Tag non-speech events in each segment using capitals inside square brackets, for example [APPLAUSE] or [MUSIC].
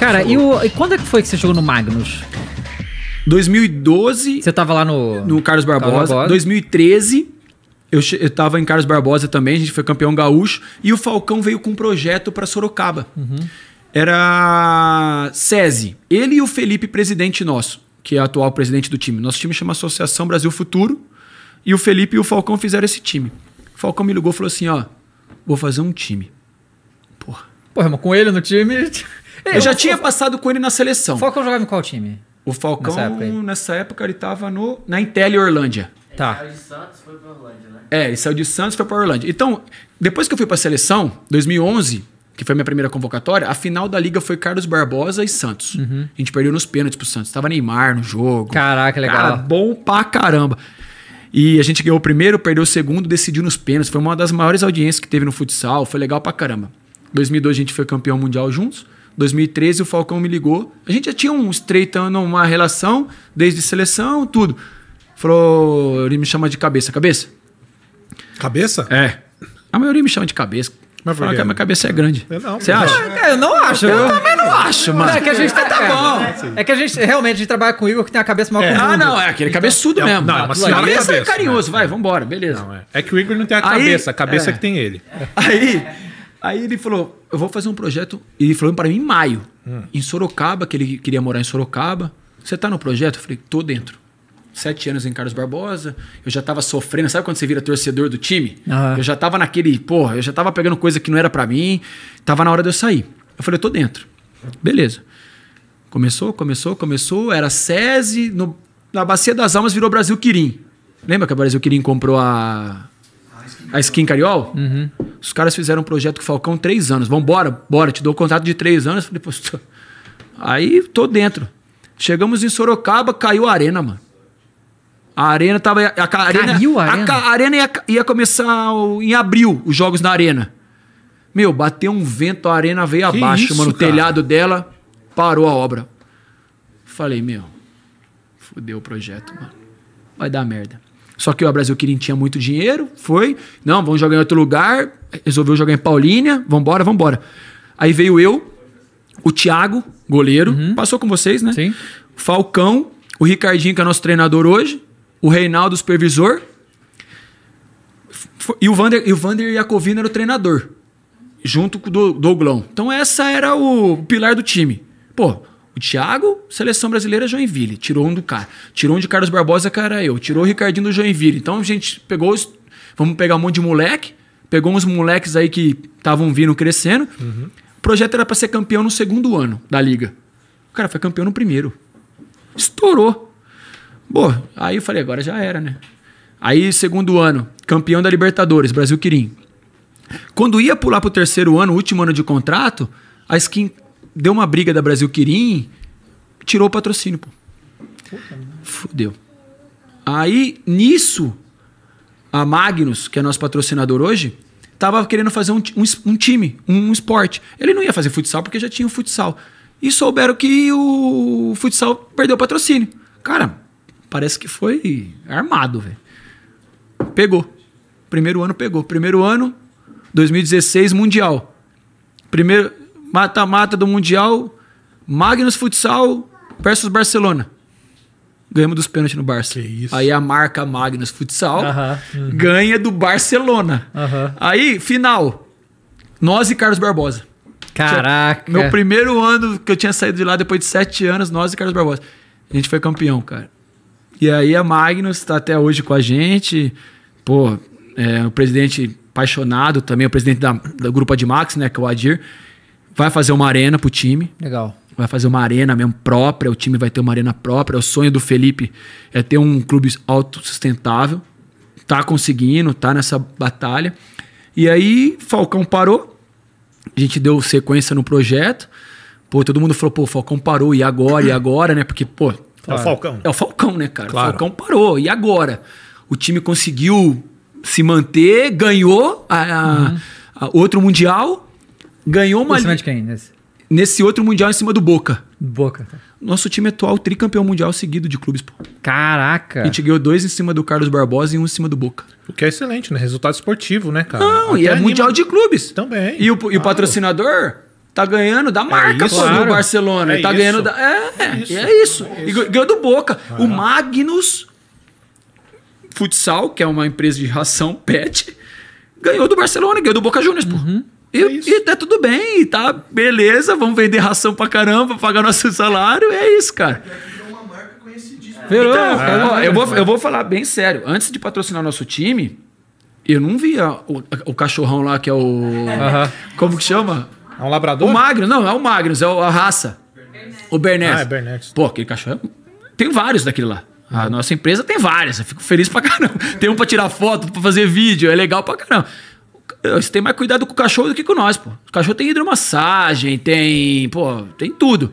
Cara, e, o, e, quando é que foi que você jogou no Magnus? 2012. Você tava lá no. No Carlos Barbosa. Carlos 2013. Eu, eu tava em Carlos Barbosa também, a gente foi campeão gaúcho. E o Falcão veio com um projeto para Sorocaba. Uhum. Era SESI. Ele e o Felipe, presidente nosso, que é atual presidente do time. Nosso time chama Associação Brasil Futuro. E o Felipe e o Falcão fizeram esse time. O Falcão me ligou e falou assim: ó, vou fazer um time. Porra. Porra, mas com ele no time. Eu, eu já tinha passado com ele na seleção. O Falcão jogava em qual time? O Falcão, nessa época, nessa época ele estava no, na Intel Orlândia. É, tá. Ele saiu de Santos foi para Orlândia, né? É, ele saiu de Santos foi para Orlândia. Então, depois que eu fui para a seleção, 2011, que foi minha primeira convocatória, a final da liga foi Carlos Barbosa e Santos. Uhum. A gente perdeu nos pênaltis pro Santos. Tava Neymar no jogo. Caraca, legal. Cara, bom pra caramba. E a gente ganhou o primeiro, perdeu o segundo, decidiu nos pênaltis. Foi uma das maiores audiências que teve no futsal. Foi legal pra caramba. 2002 a gente foi campeão mundial juntos. 2013 o Falcão me ligou. A gente já tinha um estreitando uma relação, desde seleção, tudo. Falou, ele me chama de cabeça. Cabeça? Cabeça? É. A maioria me chama de cabeça. Mas Fala que a minha cabeça é grande. Você acha? É, eu não acho. Eu, eu também não acho, é mano. É que a gente tá, tá é. bom. É, que a gente realmente a gente trabalha com o Igor que tem a cabeça maior é. que o Ah, não, é aquele então, cabeçudo é, mesmo. Não, é uma senhora cabeça, é cabeça é carinhoso, né? vai, vambora, beleza. Não, é. é que o Igor não tem a cabeça, aí, a cabeça é. que tem ele. Aí, Aí ele falou, eu vou fazer um projeto. Ele falou para mim em maio, hum. em Sorocaba, que ele queria morar em Sorocaba. Você tá no projeto? Eu falei, tô dentro. Sete anos em Carlos Barbosa, eu já tava sofrendo. Sabe quando você vira torcedor do time? Uhum. Eu já tava naquele, porra, eu já tava pegando coisa que não era para mim. Tava na hora de eu sair. Eu falei, tô dentro. Beleza. Começou, começou, começou. Era SESI, no, na Bacia das Almas virou Brasil Quirim. Lembra que a Brasil Quirim comprou a, a Skin Cariol? Uhum. Os caras fizeram um projeto com o Falcão três anos. Vambora, bora, te dou o um contrato de três anos. Falei, pô, tô... Aí tô dentro. Chegamos em Sorocaba, caiu a arena, mano. A arena tava. A, a arena, Caiu a arena? A, a arena ia, ia começar o, em abril os jogos na arena. Meu, bateu um vento, a arena veio que abaixo, isso, mano. O telhado dela parou a obra. Falei, meu, fudeu o projeto, mano. Vai dar merda. Só que o Brasil Quirim tinha muito dinheiro, foi. Não, vamos jogar em outro lugar. Resolveu jogar em Paulínia. Vambora, vambora. Aí veio eu, o Thiago, goleiro. Uhum. Passou com vocês, né? Sim. Falcão, o Ricardinho, que é nosso treinador hoje. O Reinaldo, supervisor. E o Vander, e o Vander Iacovino era o treinador. Junto com o Douglão. Então essa era o pilar do time. Pô, o Thiago, seleção brasileira Joinville, tirou um do cara. Tirou um de Carlos Barbosa, cara eu. Tirou o Ricardinho do Joinville. Então a gente pegou os. Vamos pegar um monte de moleque. Pegou uns moleques aí que estavam vindo crescendo. Uhum. O projeto era para ser campeão no segundo ano da liga. O cara foi campeão no primeiro. Estourou. Boa, aí eu falei, agora já era, né? Aí, segundo ano, campeão da Libertadores, Brasil Quirim. Quando ia pular pro terceiro ano, último ano de contrato, a skin deu uma briga da Brasil Quirim, tirou o patrocínio, pô. Fudeu. Aí, nisso, a Magnus, que é nosso patrocinador hoje, tava querendo fazer um, um, um time, um, um, esporte. Ele não ia fazer futsal porque já tinha o futsal. E souberam que o futsal perdeu o patrocínio. Cara, parece que foi armado, velho. Pegou. Primeiro ano pegou. Primeiro ano, 2016, Mundial. Primeiro, mata-mata do Mundial, Magnus Futsal versus Barcelona. Ganhamos dos pênaltis no Barça. Aí a marca Magnus Futsal uh uhum. -huh. ganha do Barcelona. Uh -huh. Aí, final. Nós e Carlos Barbosa. Caraca. meu primeiro ano que eu tinha saído de lá, depois de sete anos, nós e Carlos Barbosa. A gente foi campeão, cara. E aí a Magnus está até hoje com a gente. Pô, é, o presidente apaixonado também, o presidente da, da de Max né, que é o Adir vai fazer uma arena pro time. Legal. Vai fazer uma arena mesmo própria, o time vai ter uma arena própria. O sonho do Felipe é ter um clube autossustentável. Tá conseguindo, tá nessa batalha. E aí, Falcão parou. A gente deu sequência no projeto. Pô, todo mundo falou, pô, o Falcão parou, e agora, e agora, né? Porque, pô. É o Falcão. É o Falcão, né, cara? Claro. O Falcão parou, e agora? O time conseguiu se manter, ganhou a, a, uhum. a outro Mundial ganhou uma. Em cima de quem? Nesse? nesse outro Mundial em cima do Boca. Boca. Tá. Nosso time atual tricampeão mundial seguido de clubes, pô. Caraca! A gente ganhou dois em cima do Carlos Barbosa e um em cima do Boca. O que é excelente, né? Resultado esportivo, né, cara? Não, Até e é anima... Mundial de Clubes. Também. E o, claro. e o patrocinador tá ganhando da é marca, é isso, pô, claro. do Barcelona. É tá isso. ganhando da. É, é, é isso. É isso. É isso. E ganhou do Boca. Ah. O Magnus Futsal, que é uma empresa de ração pet, ganhou do Barcelona, ganhou do Boca Juniors, pô. Uhum. E, é e tá tudo bem, tá beleza, vamos vender ração pra caramba, pagar nosso [LAUGHS] salário, é isso, cara. Virou, então, cara, é, eu, vou, é. eu vou falar bem sério. Antes de patrocinar nosso time, eu não via o, o cachorrão lá que é o. Uh -huh. Como que chama? É um labrador? O Magnus, não, é o Magnus, é a raça. O Berners. Ah, é Berners. Pô, aquele cachorro. É, tem vários daquele lá. A nossa empresa tem várias, eu fico feliz pra caramba. Tem um pra tirar foto, pra fazer vídeo, é legal pra caramba. Você tem mais cuidado com o cachorro do que com nós, pô. O cachorro tem hidromassagem, tem. Pô, tem tudo.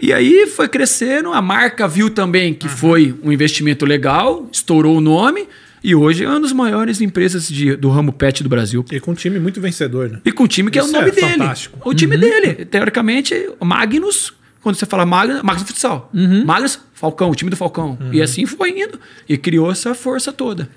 E aí foi crescendo, a marca viu também que uhum. foi um investimento legal, estourou o nome. E hoje é uma das maiores empresas de, do ramo pet do Brasil. E com um time muito vencedor, né? E com um time que Isso é o nome é dele. Fantástico. O time uhum. dele. Teoricamente, Magnus, quando você fala Magnus, Magnus Futsal. Uhum. Magnus, Falcão, o time do Falcão. Uhum. E assim foi indo. E criou essa força toda.